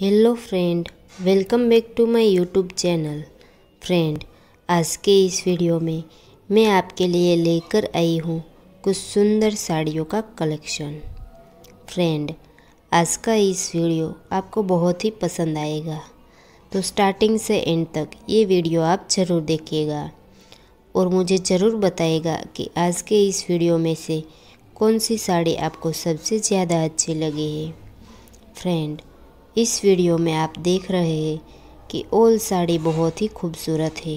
hello friend welcome back to my YouTube channel friend आज के इस वीडियो में मैं आपके लिए लेकर आई हूँ कुछ सुंदर साड़ियों का कलेक्शन फ्रेंड आज का इस वीडियो आपको बहुत ही पसंद आएगा तो स्टार्टिंग से एंड तक ये वीडियो आप ज़रूर देखिएगा और मुझे ज़रूर बताएगा कि आज के इस वीडियो में से कौन सी साड़ी आपको सबसे ज़्यादा अच्छी लगी है फ्रेंड इस वीडियो में आप देख रहे हैं कि ओल साड़ी बहुत ही खूबसूरत है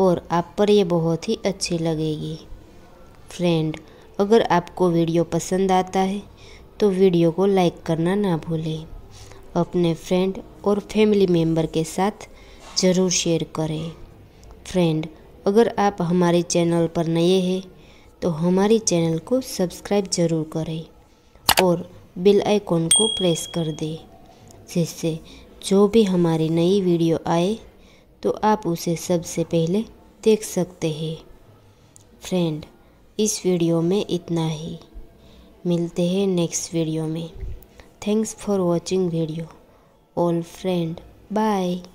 और आप पर यह बहुत ही अच्छी लगेगी फ्रेंड अगर आपको वीडियो पसंद आता है तो वीडियो को लाइक करना ना भूलें अपने फ्रेंड और फैमिली मेम्बर के साथ ज़रूर शेयर करें फ्रेंड अगर आप हमारे चैनल पर नए हैं तो हमारे चैनल को सब्सक्राइब ज़रूर करें और बेल आइकॉन को प्रेस कर दें जिससे जो भी हमारी नई वीडियो आए तो आप उसे सबसे पहले देख सकते हैं फ्रेंड इस वीडियो में इतना ही मिलते हैं नेक्स्ट वीडियो में thanks for watching video all friend bye